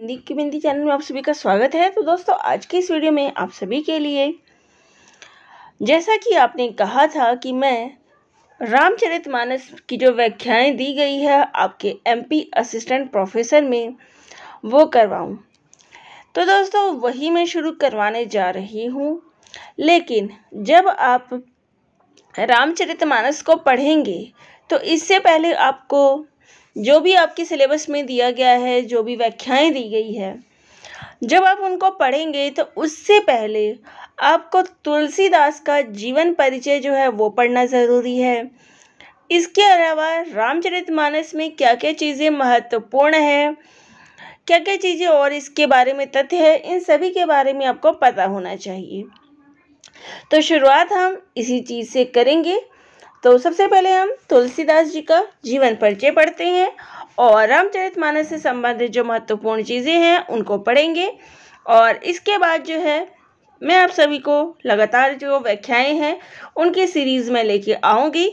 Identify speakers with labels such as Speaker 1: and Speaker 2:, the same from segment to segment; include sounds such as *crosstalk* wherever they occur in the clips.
Speaker 1: हिंदी की बिंदी चैनल में आप सभी का स्वागत है तो दोस्तों आज की इस वीडियो में आप सभी के लिए जैसा कि आपने कहा था कि मैं रामचरितमानस की जो व्याख्याएं दी गई है आपके एमपी असिस्टेंट प्रोफेसर में वो करवाऊं तो दोस्तों वही मैं शुरू करवाने जा रही हूं लेकिन जब आप रामचरितमानस को पढ़ेंगे तो इससे पहले आपको जो भी आपके सिलेबस में दिया गया है जो भी व्याख्याएं दी गई है जब आप उनको पढ़ेंगे तो उससे पहले आपको तुलसीदास का जीवन परिचय जो है वो पढ़ना ज़रूरी है इसके अलावा रामचरितमानस में क्या क्या चीज़ें महत्वपूर्ण हैं क्या क्या चीज़ें और इसके बारे में तथ्य है इन सभी के बारे में आपको पता होना चाहिए तो शुरुआत हम इसी चीज़ से करेंगे तो सबसे पहले हम तुलसीदास जी का जीवन परिचय पढ़ते हैं और रामचरितमानस से संबंधित जो महत्वपूर्ण चीज़ें हैं उनको पढ़ेंगे और इसके बाद जो है मैं आप सभी को लगातार जो व्याख्याएं हैं उनकी सीरीज़ में लेके आऊँगी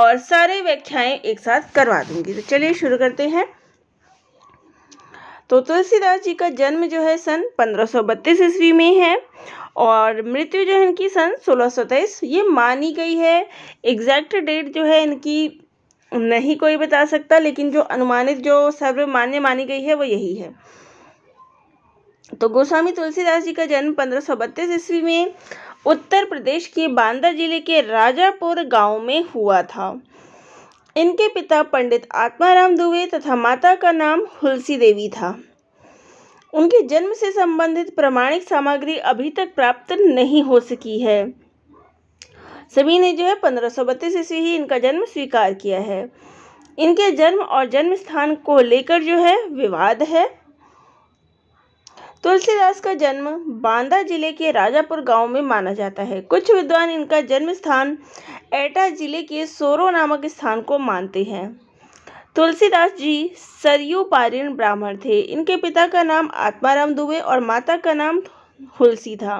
Speaker 1: और सारे व्याख्याएं एक साथ करवा दूंगी तो चलिए शुरू करते हैं तो तुलसीदास जी का जन्म जो है सन 1532 ईस्वी में है और मृत्यु जो है इनकी सन सोलह ये मानी गई है एग्जैक्ट डेट जो है इनकी नहीं कोई बता सकता लेकिन जो अनुमानित जो सर्वमान्य मानी गई है वो यही है तो गोस्वामी तुलसीदास जी का जन्म पंद्रह सौ बत्तीस ईस्वी में उत्तर प्रदेश के बांदा जिले के राजापुर गांव में हुआ था इनके पिता पंडित आत्माराम दुबे तथा माता का नाम हुलसी देवी था उनके जन्म से संबंधित प्रमाणिक सामग्री अभी तक प्राप्त नहीं हो सकी है सभी ने जो है पंद्रह सौ बत्तीस ईस्वी ही इनका जन्म स्वीकार किया है इनके जन्म और जन्म स्थान को लेकर जो है विवाद है तुलसीदास का जन्म बांदा जिले के राजापुर गांव में माना जाता है कुछ विद्वान इनका जन्म स्थान एटा जिले के सोरो नामक स्थान को मानते हैं तुलसीदास जी सरयू पारिण ब्राह्मण थे इनके पिता का नाम आत्माराम दुबे और माता का नाम हुलसी था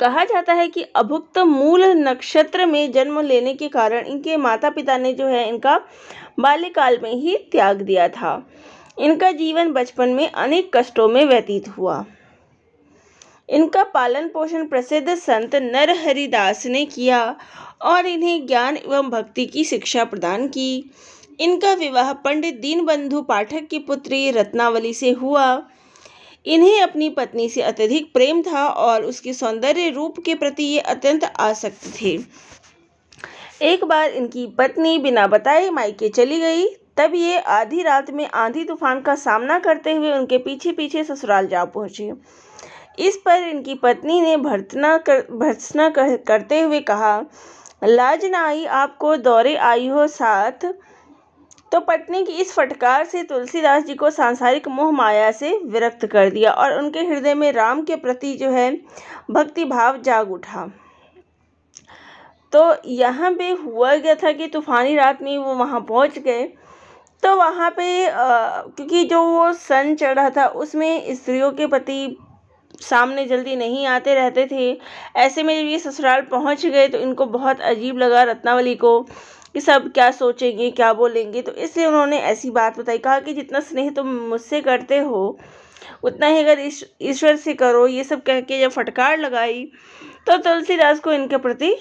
Speaker 1: कहा जाता है कि अभुक्त मूल नक्षत्र में जन्म लेने के कारण इनके माता पिता ने जो है इनका बाल्यकाल में ही त्याग दिया था इनका जीवन बचपन में अनेक कष्टों में व्यतीत हुआ इनका पालन पोषण प्रसिद्ध संत नरहरिदास ने किया और इन्हें ज्ञान एवं भक्ति की शिक्षा प्रदान की इनका विवाह पंडित दीनबंधु पाठक की पुत्री रत्नावली से हुआ इन्हें अपनी पत्नी से अत्यधिक प्रेम था और उसके सौंदर्य रूप के प्रति ये अत्यंत आसक्त थे एक बार इनकी पत्नी बिना बताए मायके चली गई तब ये आधी रात में आंधी तूफान का सामना करते हुए उनके पीछे पीछे ससुराल जा पहुँचे इस पर इनकी पत्नी ने भर्तना कर भर्सना कर, करते हुए कहा लाज ना आई आपको दौरे आई हो साथ तो पटनी की इस फटकार से तुलसीदास जी को सांसारिक मोह माया से विरक्त कर दिया और उनके हृदय में राम के प्रति जो है भक्ति भाव जाग उठा तो यहाँ पे हुआ गया था कि तूफ़ानी रात में वो वहाँ पहुँच गए तो वहाँ पे आ, क्योंकि जो वो सन चढ़ा था उसमें स्त्रियों के प्रति सामने जल्दी नहीं आते रहते थे ऐसे में जब ये ससुराल पहुंच गए तो इनको बहुत अजीब लगा रत्नावली को कि सब क्या सोचेंगे क्या बोलेंगे तो इसलिए उन्होंने ऐसी बात बताई कहा कि जितना स्नेह तुम तो मुझसे करते हो उतना ही अगर ईश्वर से करो ये सब कह के जब फटकार लगाई तो तुलसीदास को इनके प्रति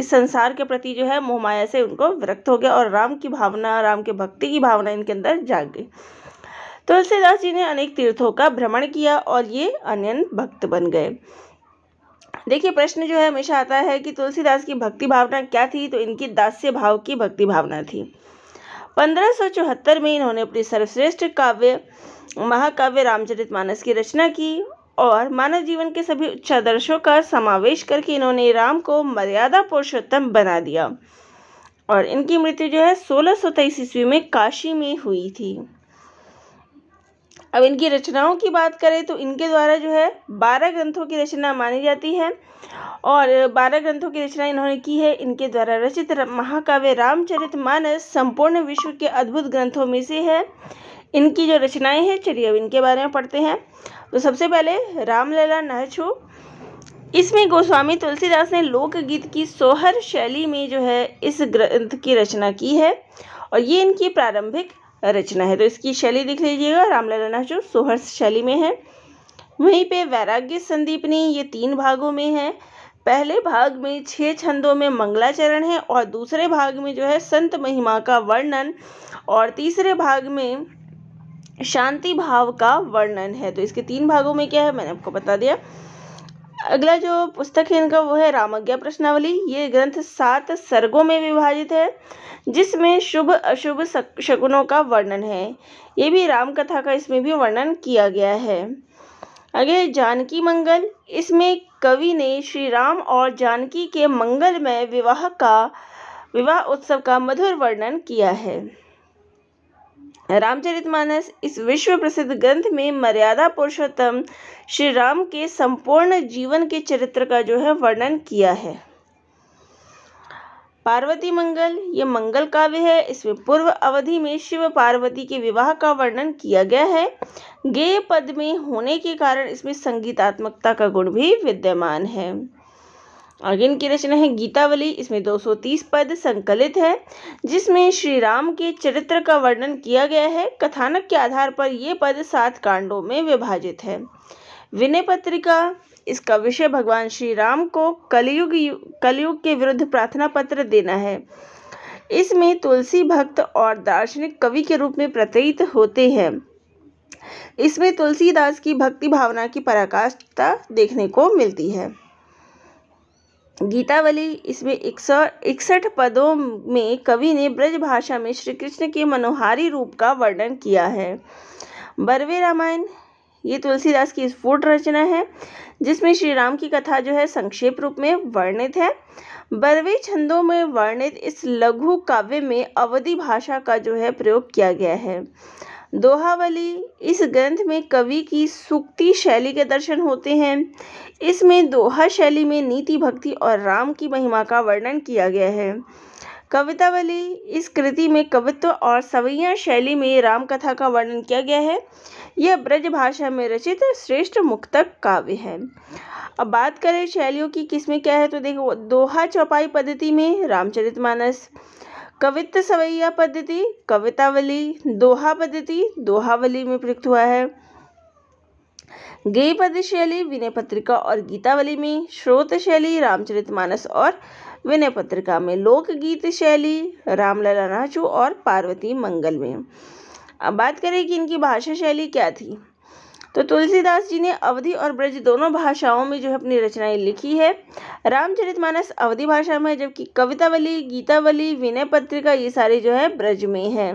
Speaker 1: इस संसार के प्रति जो है मोहमाया से उनको विरक्त हो गया और राम की भावना राम के भक्ति की भावना इनके अंदर जाग गई तुलसीदास जी ने अनेक तीर्थों का भ्रमण किया और ये अन्य भक्त बन गए देखिए प्रश्न जो है हमेशा आता है कि तुलसीदास की भक्ति भावना क्या थी तो इनकी दास्य भाव की भक्ति भावना थी 1574 में इन्होंने अपनी सर्वश्रेष्ठ काव्य महाकाव्य रामचरित मानस की रचना की और मानव जीवन के सभी उच्च आदर्शों का समावेश करके इन्होंने राम को मर्यादा पुरुषोत्तम बना दिया और इनकी मृत्यु जो है सोलह सौ ईस्वी में काशी में हुई थी अब इनकी रचनाओं की बात करें तो इनके द्वारा जो है बारह ग्रंथों की रचना मानी जाती है और बारह ग्रंथों की रचना इन्होंने की है इनके द्वारा रचित महाकाव्य रामचरित मानस संपूर्ण विश्व के अद्भुत ग्रंथों में से है इनकी जो रचनाएं हैं चलिए अब इनके बारे में पढ़ते हैं तो सबसे पहले रामलला नहछू इसमें गोस्वामी तुलसीदास ने लोकगीत की सोहर शैली में जो है इस ग्रंथ की रचना की है और ये इनकी प्रारंभिक रचना है तो इसकी शैली देख लीजिएगा रामलला जो सोहर्ष शैली में है वहीं पे वैराग्य संदीपनी ये तीन भागों में है पहले भाग में छह छंदों में मंगलाचरण है और दूसरे भाग में जो है संत महिमा का वर्णन और तीसरे भाग में शांति भाव का वर्णन है तो इसके तीन भागों में क्या है मैंने आपको बता दिया अगला जो पुस्तक है इनका वो है रामज्ञा प्रश्नावली ये ग्रंथ सात सर्गों में विभाजित है जिसमें शुभ अशुभ शकुनों का वर्णन है ये भी राम कथा का इसमें भी वर्णन किया गया है आगे जानकी मंगल इसमें कवि ने श्री राम और जानकी के मंगलमय विवाह का विवाह उत्सव का मधुर वर्णन किया है रामचरितमानस इस विश्व प्रसिद्ध ग्रंथ में मर्यादा पुरुषोत्तम श्री राम के संपूर्ण जीवन के चरित्र का जो है वर्णन किया है पार्वती मंगल ये मंगल काव्य है इसमें पूर्व अवधि में शिव पार्वती के विवाह का वर्णन किया गया है गेय पद में होने के कारण इसमें संगीतात्मकता का गुण भी विद्यमान है और इनकी रचना है गीतावली इसमें 230 पद संकलित है जिसमें श्री राम के चरित्र का वर्णन किया गया है कथानक के आधार पर ये पद सात कांडों में विभाजित है विनय पत्रिका इसका विषय भगवान श्री राम को कलयुग कलयुग के विरुद्ध प्रार्थना पत्र देना है इसमें तुलसी भक्त और दार्शनिक कवि के रूप में प्रतीत होते हैं इसमें तुलसीदास की भक्ति भावना की पराकाष्ठता देखने को मिलती है गीतावली इसमें इकसठ पदों में कवि ने ब्रज भाषा में श्री कृष्ण के मनोहारी रूप का वर्णन किया है बरवे रामायण ये तुलसीदास की स्फूट रचना है जिसमें श्री राम की कथा जो है संक्षेप रूप में वर्णित है बरवे छंदों में वर्णित इस लघु काव्य में अवधि भाषा का जो है प्रयोग किया गया है दोहावली इस ग्रंथ में कवि की सूक्ति शैली के दर्शन होते हैं इसमें दोहा शैली में नीति भक्ति और राम की महिमा का वर्णन किया गया है कवितावली इस कृति में कवित्व और सवैया शैली में रामकथा का वर्णन किया गया है यह ब्रज भाषा में रचित श्रेष्ठ मुक्तक काव्य है अब बात करें शैलियों की किस्में क्या है तो देखो दोहा चौपाई पद्धति में रामचरितमानस कवित्व सवैया पद्धति कवितावली दोहा पद्धति दोहावली में प्रयुक्त हुआ है गेय पद शैली विनय पत्रिका और गीतावली में श्रोत शैली रामचरितमानस और विनय पत्रिका में लोकगीत शैली रामलला नाचू और पार्वती मंगल में अब बात करें कि इनकी भाषा शैली क्या थी तो तुलसीदास जी ने अवधि और ब्रज दोनों भाषाओं में जो है अपनी रचनाएं लिखी है रामचरितमानस अवधि भाषा में जबकि कवितावली गीतावली विनय पत्रिका ये सारे जो है ब्रज में है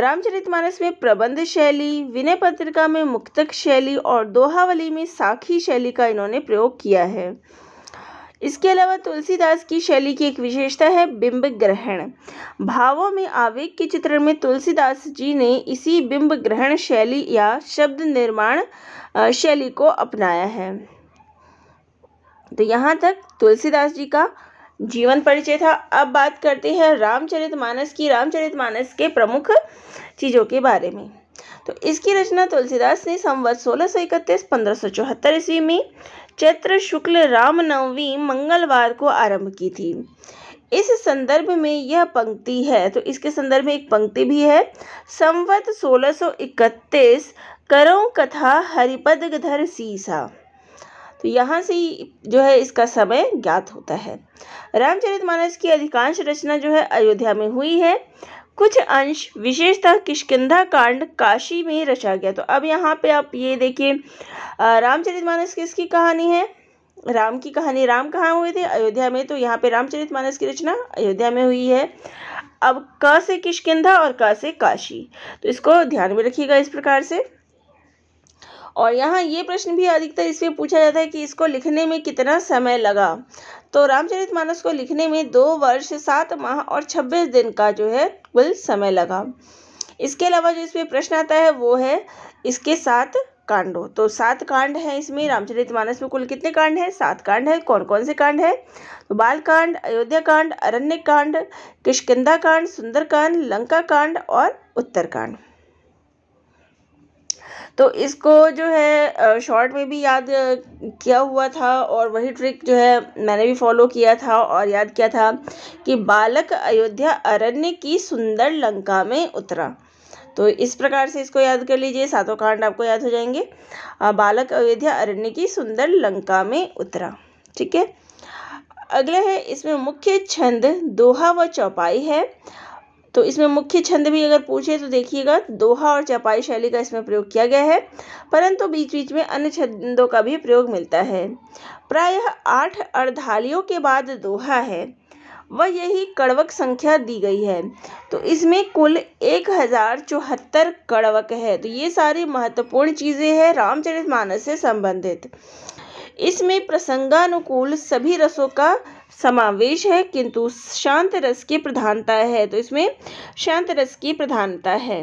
Speaker 1: रामचरितमानस में प्रबंध शैली विनय पत्रिका में मुक्तक शैली और दोहावली में साखी शैली का इन्होंने प्रयोग किया है इसके अलावा तुलसीदास की शैली की एक विशेषता है बिंब ग्रहण भावों में आवेग के चित्रण में तुलसीदास जी ने इसी बिंब ग्रहण शैली या शब्द निर्माण शैली को अपनाया है तो यहाँ तक तुलसीदास जी का जीवन परिचय था अब बात करते हैं रामचरितमानस की रामचरितमानस के प्रमुख चीज़ों के बारे में तो इसकी रचना तुलसीदास ने संवत सोलह सौ इकतीस पंद्रह सौ चौहत्तर ईस्वी में चैत्र शुक्ल रामनवमी मंगलवार को आरंभ की थी इस संदर्भ में यह पंक्ति है तो इसके संदर्भ में एक पंक्ति भी है संवत 1631 करो कथा हरिपद गधर सीसा तो यहाँ से जो है इसका समय ज्ञात होता है रामचरितमानस की अधिकांश रचना जो है अयोध्या में हुई है कुछ अंश विशेषतः किश्किंधा कांड काशी में रचा गया तो अब यहाँ पे आप ये देखिए रामचरितमानस किसकी कहानी है राम की कहानी राम कहाँ हुए थे अयोध्या में तो यहाँ पे रामचरितमानस की रचना अयोध्या में हुई है अब क से किश्किंधा और क का से काशी तो इसको ध्यान में रखिएगा इस प्रकार से और यहाँ ये प्रश्न भी अधिकतर इसलिए पूछा जाता है कि इसको लिखने में कितना समय लगा तो रामचरित मानस को लिखने में दो वर्ष सात माह और छब्बीस दिन का जो है कुल समय लगा इसके अलावा जो इसमें प्रश्न आता है वो है इसके साथ कांडों तो सात कांड है इसमें रामचरितमानस में कुल कितने कांड है सात कांड है कौन कौन से कांड है तो बाल कांड अयोध्या कांड अरण्य कांड किशकंदा कांड सुंदर कांड लंका कांड और उत्तरकांड तो इसको जो है शॉर्ट में भी याद किया हुआ था और वही ट्रिक जो है मैंने भी फॉलो किया था और याद किया था कि बालक अयोध्या अरण्य की सुंदर लंका में उतरा तो इस प्रकार से इसको याद कर लीजिए सातों कांड आपको याद हो जाएंगे बालक अयोध्या अरण्य की सुंदर लंका में उतरा ठीक है अगला है इसमें मुख्य छंद दोहा व चौपाई है तो इसमें मुख्य छंद भी अगर पूछे तो देखिएगा दोहा और चपाई शैली का इसमें प्रयोग किया गया है परंतु बीच बीच में अन्य छंदों का भी प्रयोग मिलता है प्रायः आठ अर्धालियों के बाद दोहा है वह यही कड़वक संख्या दी गई है तो इसमें कुल एक हज़ार चौहत्तर कड़वक है तो ये सारी महत्वपूर्ण चीज़ें हैं रामचरितमानस से संबंधित इसमें प्रसंगानुकूल सभी रसों का समावेश है किंतु शांत रस की प्रधानता है तो इसमें शांत रस की प्रधानता है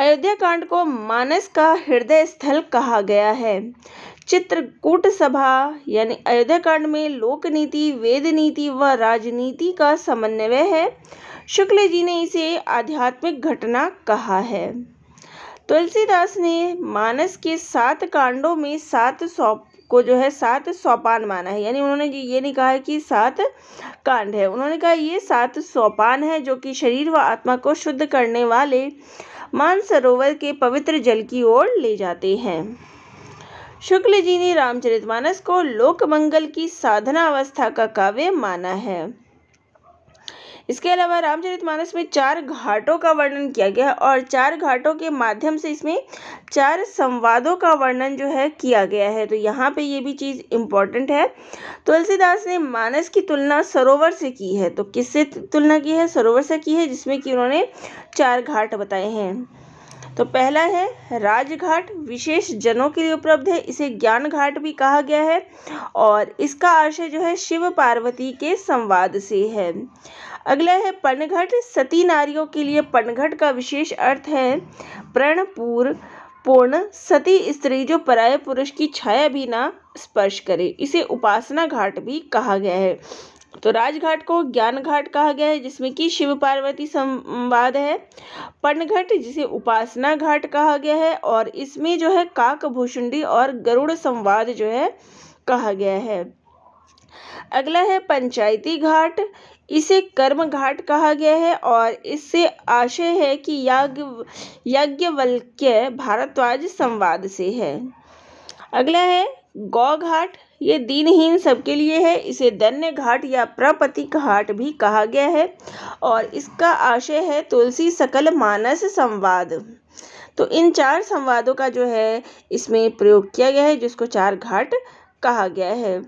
Speaker 1: अयोध्या कांड को मानस का हृदय स्थल कहा गया है चित्रकूट सभा यानी अयोध्या कांड में लोक नीति वेद नीति व राजनीति का समन्वय है शुक्ल जी ने इसे आध्यात्मिक घटना कहा है तुलसीदास ने मानस के सात कांडों में सात को जो है सात सोपान माना है यानी उन्होंने ये नहीं कहा है कि सात कांड है उन्होंने कहा ये सात सोपान है जो कि शरीर व आत्मा को शुद्ध करने वाले मानसरोवर के पवित्र जल की ओर ले जाते हैं शुक्ल जी ने रामचरितमानस को लोकमंगल की साधना अवस्था का काव्य माना है इसके अलावा रामचरितमानस में चार घाटों का वर्णन किया गया और चार घाटों के माध्यम से इसमें चार संवादों का वर्णन जो है किया गया है तो यहाँ पे ये भी चीज़ इम्पॉर्टेंट है तुलसीदास ने मानस की तुलना सरोवर से की है तो किससे तुलना की है सरोवर से की है जिसमें कि उन्होंने चार घाट बताए हैं तो पहला है राजघाट विशेष जनों के लिए उपलब्ध है इसे ज्ञान घाट भी कहा गया है और इसका आशय जो है शिव पार्वती के संवाद से है अगला है पनघट सती नारियों के लिए पनघट का विशेष अर्थ है प्रणपूर पूर्ण सती स्त्री जो पराय पुरुष की छाया भी ना स्पर्श करे इसे उपासना घाट भी कहा गया है तो राजघाट को ज्ञान घाट कहा गया है जिसमें कि शिव पार्वती संवाद है पनघट जिसे उपासना घाट कहा गया है और इसमें जो है काक भूषुंडी और गरुड़ संवाद जो है कहा गया है अगला है पंचायती घाट इसे कर्म घाट कहा गया है और इससे आशय है कि याज्ञ याज्ञवल्क्य भारद्वाज संवाद से है अगला है गौ घाट ये दीनहीन सबके लिए है इसे धन्य घाट या प्रपतिक घाट भी कहा गया है और इसका आशय है तुलसी सकल मानस संवाद तो इन चार संवादों का जो है इसमें प्रयोग किया गया है जिसको चार घाट कहा गया है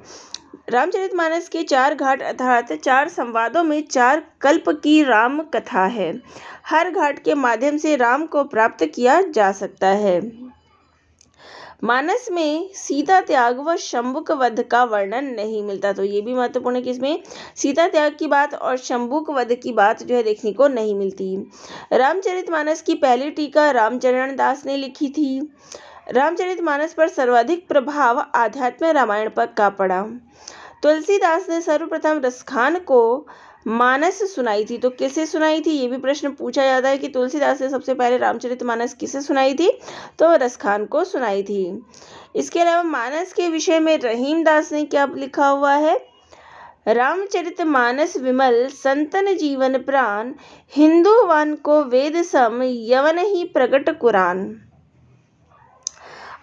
Speaker 1: रामचरितमानस के चार घाट अर्थात चार संवादों में चार कल्प की राम कथा है हर घाट के माध्यम से राम को प्राप्त किया जा सकता है मानस में सीता त्याग व शंबुक वध का वर्णन नहीं मिलता तो ये भी महत्वपूर्ण है कि इसमें सीता त्याग की बात और शंबुक वध की बात जो है देखने को नहीं मिलती रामचरितमानस की पहली टीका रामचरण दास ने लिखी थी रामचरितमानस पर सर्वाधिक प्रभाव आध्यात्म रामायण पर का पड़ा तुलसीदास ने सर्वप्रथम रसखान को मानस सुनाई थी तो किसे सुनाई थी ये भी प्रश्न पूछा जाता है कि तुलसीदास ने सबसे पहले रामचरितमानस किसे सुनाई थी तो रसखान को सुनाई थी इसके अलावा मानस के विषय में रहीम दास ने क्या लिखा हुआ है रामचरित मानस विमल संतन जीवन प्राण हिंदू वन को वेद सम यवन ही प्रकट कुरान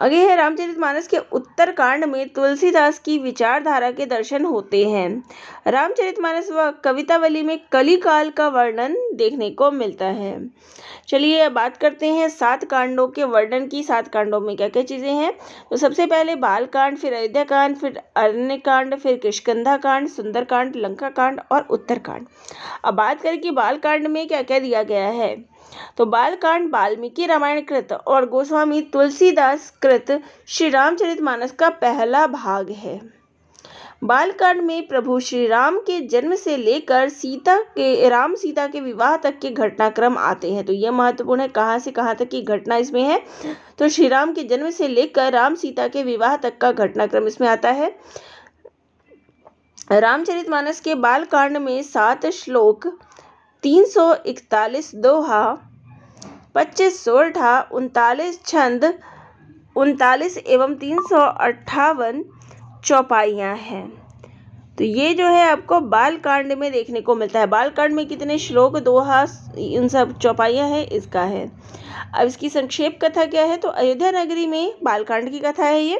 Speaker 1: आगे है रामचरितमानस के उत्तर कांड में तुलसीदास की विचारधारा के दर्शन होते हैं रामचरितमानस व कवितावली में कली काल का वर्णन देखने को मिलता है चलिए अब बात करते हैं सात कांडों के वर्णन की सात कांडों में क्या क्या चीज़ें हैं तो सबसे पहले बाल कांड फिर अयोध्या कांड फिर अरण्य कांड फिर किशकंधा कांड सुंदर कांड लंका कांड और उत्तरकांड अब बात करें कि बाल कांड में क्या क्या दिया गया है तो बालकांड वाल्मीकि रामायण कृत और गोस्वामी तुलसीदास कृत श्री रामचरित मानस का पहला भाग है बालकांड में प्रभु श्री राम के जन्म से लेकर सीता के राम सीता के विवाह तक के घटनाक्रम आते हैं तो यह महत्वपूर्ण है कहाँ से कहाँ तक की घटना इसमें है तो श्री राम के जन्म से लेकर राम सीता के विवाह तक का घटनाक्रम इसमें आता है रामचरितमानस के बालकांड में सात श्लोक तीन सौ इकतालीस दोहा पच्चीस सोलठा उनतालीस छंद उनतालीस एवं तीन सौ अट्ठावन चौपाइयाँ हैं तो ये जो है आपको बाल कांड में देखने को मिलता है बाल कांड में कितने श्लोक दोहा इन सब चौपाइयाँ हैं इसका है अब इसकी संक्षेप कथा क्या है तो अयोध्या नगरी में बालकांड की कथा है ये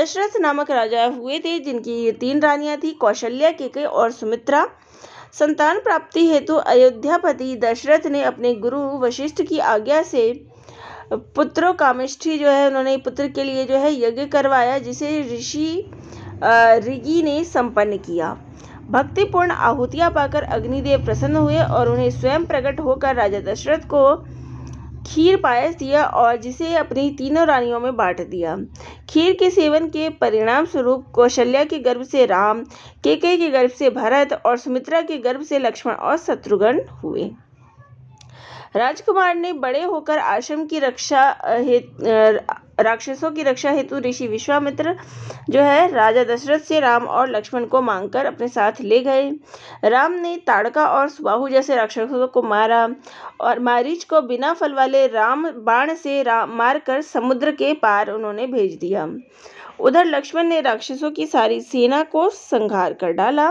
Speaker 1: दशरथ नामक राजा हुए थे जिनकी ये तीन रानियाँ थी कौशल्या केके और सुमित्रा संतान प्राप्ति हेतु अयोध्यापति दशरथ ने अपने गुरु वशिष्ठ की आज्ञा से पुत्रों कामिष्ठी जो है उन्होंने पुत्र के लिए जो है यज्ञ करवाया जिसे ऋषि ऋगी ने संपन्न किया भक्तिपूर्ण आहुतियाँ पाकर अग्निदेव प्रसन्न हुए और उन्हें स्वयं प्रकट होकर राजा दशरथ को खीर पायस दिया और जिसे अपनी तीनों रानियों में बांट दिया खीर के सेवन के परिणाम स्वरूप कौशल्या के गर्भ से राम केके के गर्भ से भरत और सुमित्रा के गर्भ से लक्ष्मण और शत्रुघ्न हुए राजकुमार ने बड़े होकर आश्रम की रक्षा राक्षसों की रक्षा हेतु ऋषि विश्वामित्र जो है राजा दशरथ से राम और लक्ष्मण को मांगकर अपने साथ ले गए राम ने ताड़का और सुबाहु जैसे राक्षसों को मारा और मारीच को बिना फल वाले राम बाण से राम मारकर समुद्र के पार उन्होंने भेज दिया उधर लक्ष्मण ने राक्षसों की सारी सेना को संहार कर डाला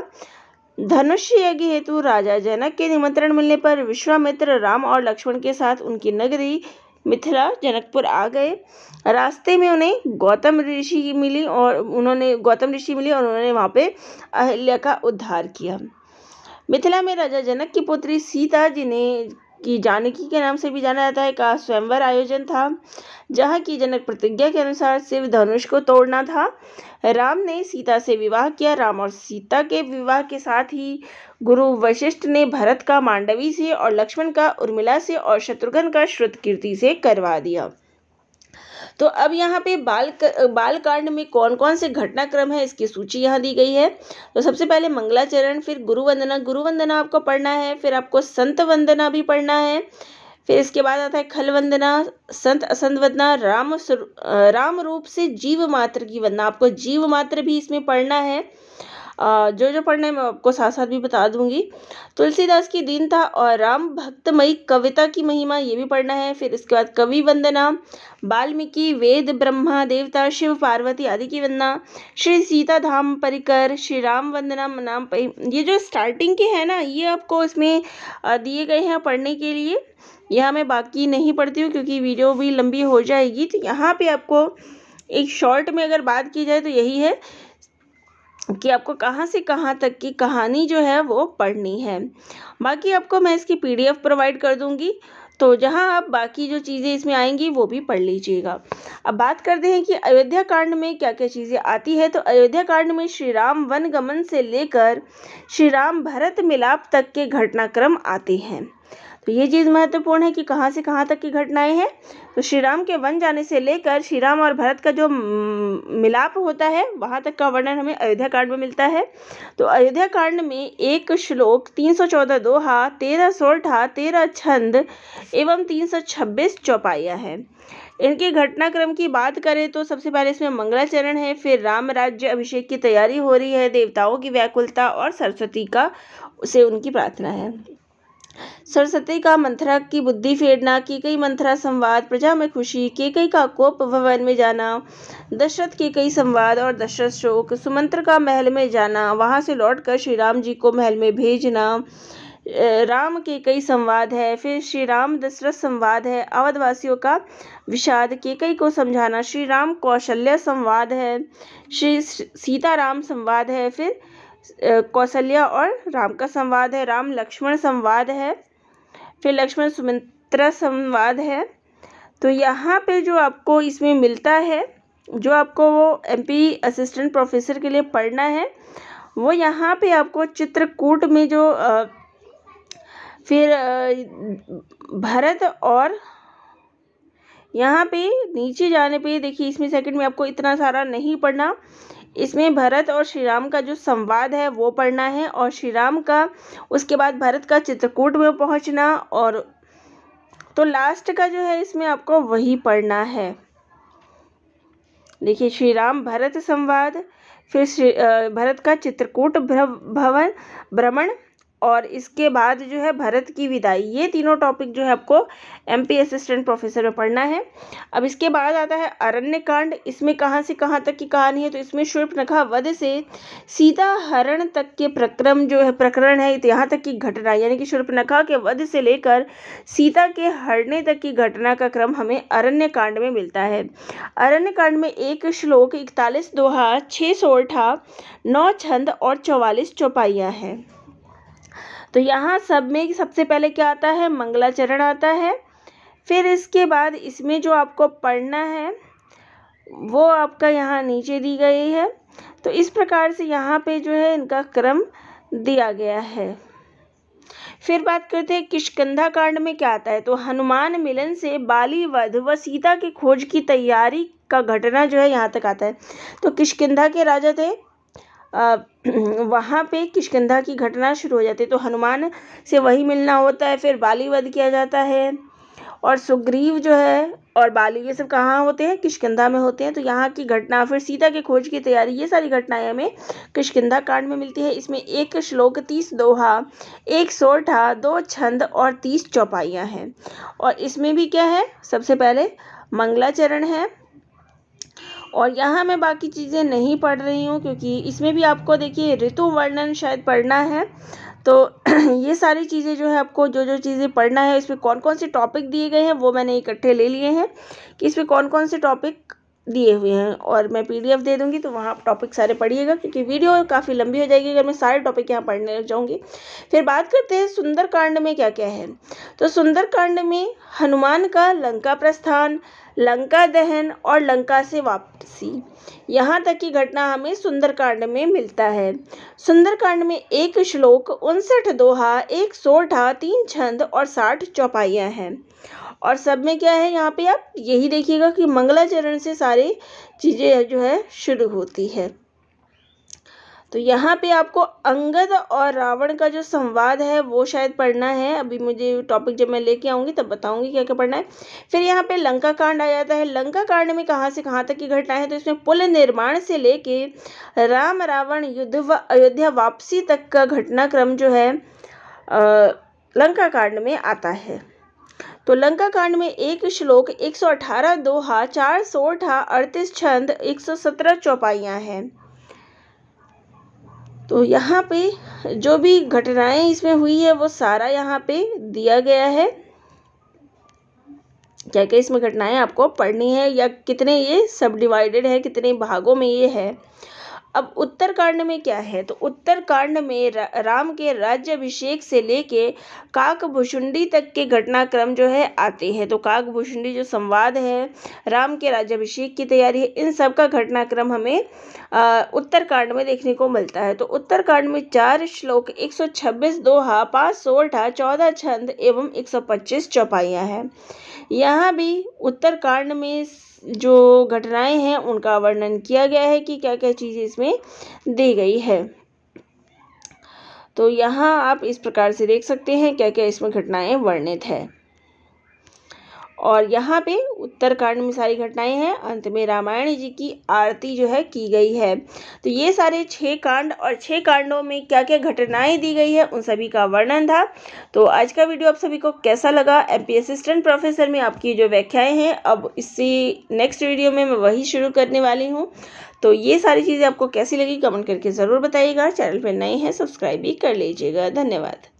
Speaker 1: धनुष यज्ञ हेतु राजा जनक के निमंत्रण मिलने पर विश्वामित्र राम और लक्ष्मण के साथ उनकी नगरी मिथिला जनकपुर आ गए रास्ते में उन्हें गौतम ऋषि मिली और उन्होंने गौतम ऋषि मिली और उन्होंने वहाँ पे अहल्या का उद्धार किया मिथिला में राजा जनक की पुत्री सीता जी ने की जानकी के नाम से भी जाना जाता है का स्वयंवर आयोजन था जहाँ की जनक प्रतिज्ञा के अनुसार शिव धनुष को तोड़ना था राम ने सीता से विवाह किया राम और सीता के विवाह के साथ ही गुरु वशिष्ठ ने भरत का मांडवी से और लक्ष्मण का उर्मिला से और शत्रुघ्न का श्रुतकीर्ति से करवा दिया तो अब यहाँ पे बाल बालकांड में कौन कौन से घटनाक्रम है इसकी सूची यहाँ दी गई है तो सबसे पहले मंगलाचरण फिर गुरु वंदना गुरु वंदना आपको पढ़ना है फिर आपको संत वंदना भी पढ़ना है फिर इसके बाद आता है खल वंदना संत असंत वंदना राम राम रूप से जीव मात्र की वंदना आपको जीव मात्र भी इसमें पढ़ना है जो जो पढ़ना है मैं आपको साथ साथ भी बता दूंगी तुलसीदास की दीनता और राम भक्तमयी कविता की महिमा ये भी पढ़ना है फिर इसके बाद कवि वंदना वाल्मीकि वेद ब्रह्मा देवता शिव पार्वती आदि की वंदना श्री सीता धाम परिकर श्री राम वंदना नाम ये जो स्टार्टिंग के है ना ये आपको इसमें दिए गए हैं पढ़ने के लिए यहाँ मैं बाकी नहीं पढ़ती हूँ क्योंकि वीडियो भी लंबी हो जाएगी तो यहाँ पे आपको एक शॉर्ट में अगर बात की जाए तो यही है कि आपको कहाँ से कहाँ तक की कहानी जो है वो पढ़नी है बाकी आपको मैं इसकी पीडीएफ प्रोवाइड कर दूँगी तो जहाँ आप बाकी जो चीज़ें इसमें आएंगी वो भी पढ़ लीजिएगा अब बात करते हैं कि अयोध्या कांड में क्या क्या चीज़ें आती है तो अयोध्या कांड में श्री राम वनगमन से लेकर श्री राम भरत मिलाप तक के घटनाक्रम आते हैं तो ये चीज़ महत्वपूर्ण है कि कहाँ से कहाँ तक की घटनाएं हैं तो श्री राम के वन जाने से लेकर श्री राम और भरत का जो मिलाप होता है वहाँ तक का वर्णन हमें अयोध्या कांड में मिलता है तो अयोध्या कांड में एक श्लोक तीन सौ चौदह दोहा तेरह सोलठा तेरह छंद एवं तीन सौ छब्बीस चौपाइया है इनके घटनाक्रम की बात करें तो सबसे पहले इसमें मंगलाचरण है फिर राम राज्य अभिषेक की तैयारी हो रही है देवताओं की व्याकुलता और सरस्वती का से उनकी प्रार्थना है सरस्वती का मंथरा की बुद्धि फेरना की कई मंथरा संवाद प्रजा में खुशी के कई का कोप भवन में जाना दशरथ के कई संवाद और दशरथ शोक सुमंत्र का महल में जाना वहाँ से लौटकर श्री राम जी को महल में भेजना राम के कई संवाद है फिर श्री राम दशरथ संवाद है अवधवासियों का विषाद के कई को समझाना श्री राम कौशल्य संवाद है श्री सीताराम संवाद है फिर कौशल्या और राम का संवाद है राम लक्ष्मण संवाद है फिर लक्ष्मण सुमित्रा संवाद है तो यहाँ पे जो आपको इसमें मिलता है जो आपको वो एमपी असिस्टेंट प्रोफेसर के लिए पढ़ना है वो यहाँ पे आपको चित्रकूट में जो आ, फिर आ, भरत और यहाँ पे नीचे जाने पे देखिए इसमें सेकंड में आपको इतना सारा नहीं पढ़ना इसमें भरत और श्री राम का जो संवाद है वो पढ़ना है और श्री राम का उसके बाद भरत का चित्रकूट में पहुंचना और तो लास्ट का जो है इसमें आपको वही पढ़ना है देखिए श्री राम भरत संवाद फिर श्री भरत का चित्रकूट भ्र भवन भ्रमण और इसके बाद जो है भरत की विदाई ये तीनों टॉपिक जो है आपको एमपी असिस्टेंट प्रोफेसर में पढ़ना है अब इसके बाद आता है अरण्य कांड इसमें कहाँ से कहाँ तक की कहानी है तो इसमें शुल्प नखा वध से सीता हरण तक के प्रक्रम जो है प्रकरण है यहाँ तक की घटना यानी कि शुल्प नखा के वध से लेकर सीता के हरने तक की घटना का क्रम हमें अरण्य कांड में मिलता है अरण्य कांड में एक श्लोक इकतालीस दोहा छः सोठा नौ छंद और चौवालीस चौपाइयाँ हैं तो यहाँ सब में सबसे पहले क्या आता है मंगलाचरण आता है फिर इसके बाद इसमें जो आपको पढ़ना है वो आपका यहाँ नीचे दी गई है तो इस प्रकार से यहाँ पे जो है इनका क्रम दिया गया है फिर बात करते हैं किशकंधा कांड में क्या आता है तो हनुमान मिलन से बाली वध व सीता की खोज की तैयारी का घटना जो है यहाँ तक आता है तो किशकंधा के राजा थे *clears throat* वहाँ पे किशकंधा की घटना शुरू हो जाती है तो हनुमान से वही मिलना होता है फिर बाली वध किया जाता है और सुग्रीव जो है और बाली ये सब कहाँ होते हैं किशकंधा में होते हैं तो यहाँ की घटना फिर सीता के खोज की तैयारी ये सारी घटनाएं हमें किशकंधा कांड में मिलती है इसमें एक श्लोक तीस दोहा एक सोठा दो छंद और तीस चौपाइयाँ हैं और इसमें भी क्या है सबसे पहले मंगलाचरण है और यहाँ मैं बाकी चीज़ें नहीं पढ़ रही हूँ क्योंकि इसमें भी आपको देखिए ऋतु वर्णन शायद पढ़ना है तो *clears throat* ये सारी चीज़ें जो है आपको जो जो चीज़ें पढ़ना है इसमें कौन कौन से टॉपिक दिए गए हैं वो मैंने इकट्ठे ले लिए हैं कि इसमें कौन कौन से टॉपिक दिए हुए हैं और मैं पीडीएफ दे दूँगी तो वहाँ टॉपिक सारे पढ़िएगा क्योंकि वीडियो काफ़ी लंबी हो जाएगी अगर मैं सारे टॉपिक यहाँ पढ़ने लग जाऊँगी फिर बात करते हैं सुंदरकांड में क्या क्या है तो सुंदरकांड में हनुमान का लंका प्रस्थान लंका दहन और लंका से वापसी यहाँ तक की घटना हमें सुंदरकांड में मिलता है सुंदरकांड में एक श्लोक उनसठ दोहा एक सोठा तीन छंद और साठ चौपाइयाँ हैं और सब में क्या है यहाँ पे आप यही देखिएगा कि मंगलाचरण से सारी चीज़ें जो है शुरू होती है तो यहाँ पे आपको अंगद और रावण का जो संवाद है वो शायद पढ़ना है अभी मुझे टॉपिक जब मैं लेके आऊँगी तब बताऊँगी क्या क्या पढ़ना है फिर यहाँ पे लंका कांड आ जाता है लंका कांड में कहाँ से कहाँ तक की घटना है तो इसमें पुल निर्माण से लेके राम रावण युद्ध व अयोध्या वापसी तक का घटनाक्रम जो है लंका कांड में आता है तो लंका कांड में एक श्लोक 118 दोहा चार सोठा अड़तीस छंद 117 चौपाइयाँ हैं तो यहाँ पे जो भी घटनाएं इसमें हुई है वो सारा यहाँ पे दिया गया है क्या क्या इसमें घटनाएं आपको पढ़नी है या कितने ये सब डिवाइडेड है कितने भागों में ये है अब उत्तरकांड में क्या है तो उत्तरकांड में रा, राम के राज्याभिषेक से लेके काकभूषुंडी तक के घटनाक्रम जो है आते हैं तो काकभुषुंडी जो संवाद है राम के राज्याभिषेक की तैयारी है इन सब का घटनाक्रम हमें उत्तरकांड में देखने को मिलता है तो उत्तरकांड में चार श्लोक 126 दोहा पाँच सौ चौदह छंद एवं 125 चौपाइयाँ हैं यहाँ भी उत्तरकांड में जो घटनाएं हैं उनका वर्णन किया गया है कि क्या क्या चीज़ें इसमें दी गई है तो यहाँ आप इस प्रकार से देख सकते हैं क्या क्या इसमें घटनाएं वर्णित है और यहाँ पे उत्तरकांड में सारी घटनाएं हैं अंत में रामायण जी की आरती जो है की गई है तो ये सारे छः कांड और छः कांडों में क्या क्या घटनाएं दी गई है उन सभी का वर्णन था तो आज का वीडियो आप सभी को कैसा लगा एम पी असिस्टेंट प्रोफेसर में आपकी जो व्याख्याएँ हैं अब इसी नेक्स्ट वीडियो में मैं वही शुरू करने वाली हूँ तो ये सारी चीज़ें आपको कैसी लगी कमेंट करके ज़रूर बताइएगा चैनल पर नए हैं सब्सक्राइब भी कर लीजिएगा धन्यवाद